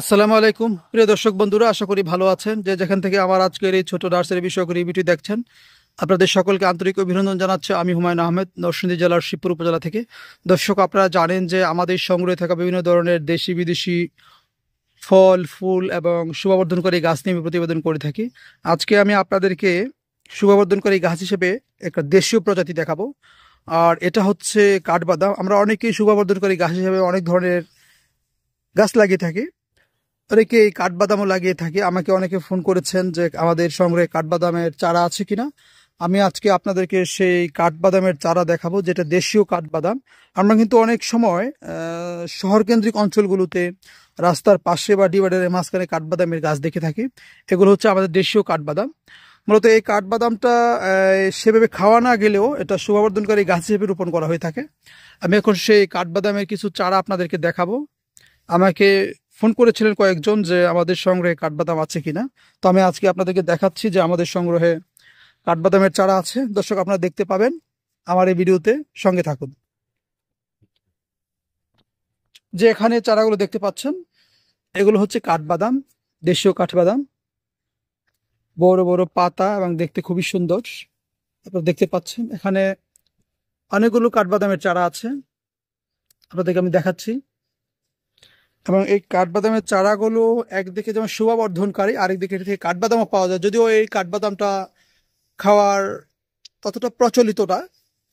আসসালামু আলাইকুম প্রিয় দর্শক বন্ধুরা আশা করি ভালো আছেন যে যেখান থেকে আমার আজকের এই ছোট নার্সারি বিষয়ক রিভিউটি দেখছেন আপনাদের সকলকে আন্তরিক অভিনন্দন জানাচ্ছে আমি হুমায়ুন আহমেদ নরসিংদী জেলার শিবপুর উপজেলা থেকে দর্শক আপনারা জানেন যে আমাদের সংগ্রহে থাকা বিভিন্ন ধরনের দেশি বিদেশি ফল ফুল এবং শোভাবর্ধনকারী গাছ নিয়ে আমি প্রতিবেদন করে থাকি আজকে আমি আপনাদেরকে শোভাবর্ধনকারী গাছ হিসেবে একটা দেশীয় প্রজাতি দেখাবো আর এটা হচ্ছে কাঠবাদাম আমরা অনেকেই শোভাবর্ধনকারী গাছ হিসেবে অনেক ধরনের গাছ লাগিয়ে থাকি অনেকে এই কাঠবাদামও লাগিয়ে থাকি আমাকে অনেকে ফোন করেছেন যে আমাদের সংগ্রহে কাঠবাদামের চারা আছে কিনা আমি আজকে আপনাদেরকে সেই কাঠবাদামের চারা দেখাবো যেটা দেশীয় কাঠবাদাম আমরা কিন্তু অনেক সময় শহরকেন্দ্রিক অঞ্চলগুলোতে রাস্তার পাশে বা ডিভাইডারের মাঝখানে কাঠবাদামের গাছ দেখে থাকি এগুলো হচ্ছে আমাদের দেশীয় কাঠবাদাম মূলত এই কাঠবাদামটা সেভাবে খাওয়া না গেলেও এটা শোভাবর্ধনকারী গাছ হিসেবে রোপণ করা হয়ে থাকে আমি এখন সেই কাঠবাদামের কিছু চারা আপনাদেরকে দেখাবো আমাকে ফোন করেছিলেন কয়েকজন যে আমাদের সংগ্রহে কাঠবাদাম আছে কিনা তো আমি আজকে আপনাদেরকে দেখাচ্ছি যে আমাদের সংগ্রহে কাঠবাদামের চারা আছে দর্শক আপনারা দেখতে পাবেন আমার এই ভিডিওতে সঙ্গে থাকুন যে এখানে চারাগুলো দেখতে পাচ্ছেন এগুলো হচ্ছে কাঠবাদাম দেশীয় কাঠবাদাম বড় বড় পাতা এবং দেখতে খুবই সুন্দর আপনারা দেখতে পাচ্ছেন এখানে অনেকগুলো কাঠবাদামের চারা আছে আপনাদেরকে আমি দেখাচ্ছি এবং এই কাঠবাদামের চারাগুলো একদিকে যেমন শোভাবর্ধনকারী আরেকদিকে থেকে কাঠবাদামও পাওয়া যায় যদিও এই কাঠবাদামটা খাওয়ার ততটা প্রচলিত না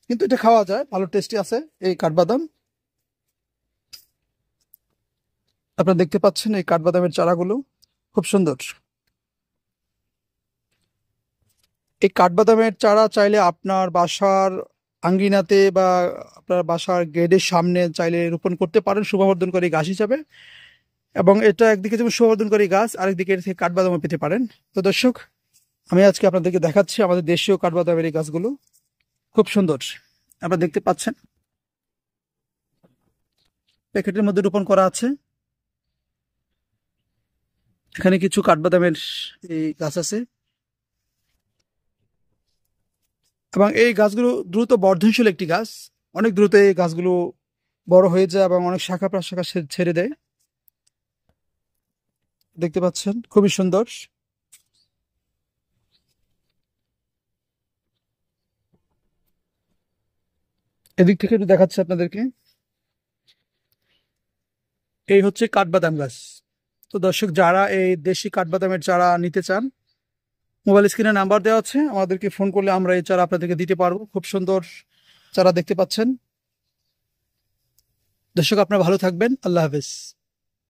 কিন্তু এটা খাওয়া যায় ভালো টেস্টি আছে এই কাঠবাদাম আপনারা দেখতে পাচ্ছেন এই কাঠবাদামের চারাগুলো খুব সুন্দর এই কাঠবাদামের চারা চাইলে আপনার বাসার আঙ্গিনাতে বা আপনার বাসার গেটের সামনে চাইলে রোপণ করতে পারেন শোভাবর্ধনকারী গাছ হিসাবে এবং এটা একদিকে যেমন শোভাবর্ধনকারী গাছ আরেকদিকে থেকে কাঠবাদামও পেতে পারেন তো দর্শক আমি আজকে আপনাদেরকে দেখাচ্ছি আমাদের দেশীয় কাঠবাদামের এই গাছগুলো খুব সুন্দর আপনারা দেখতে পাচ্ছেন প্যাকেটের মধ্যে রোপণ করা আছে এখানে কিছু কাঠবাদামের এই গাছ আছে এবং এই গাছগুলো দ্রুত বর্ধনশীল একটি গাছ অনেক দ্রুত এই গাছগুলো বড় হয়ে যায় এবং অনেক শাখা প্রশাখা ছেড়ে দেয় দেখতে পাচ্ছেন খুবই সুন্দর এদিক থেকে একটু দেখাচ্ছি আপনাদেরকে এই হচ্ছে কাঠবাদাম গাছ তো দর্শক যারা এই দেশি কাঠবাদামের চারা নিতে চান মোবাইল স্ক্রিনে নাম্বার দেওয়া আছে আমাদেরকে ফোন করলে আমরা এই চারা আপনাদেরকে দিতে পারবো খুব সুন্দর চারা দেখতে পাচ্ছেন দর্শক আপনারা ভালো থাকবেন আল্লাহ হাফেজ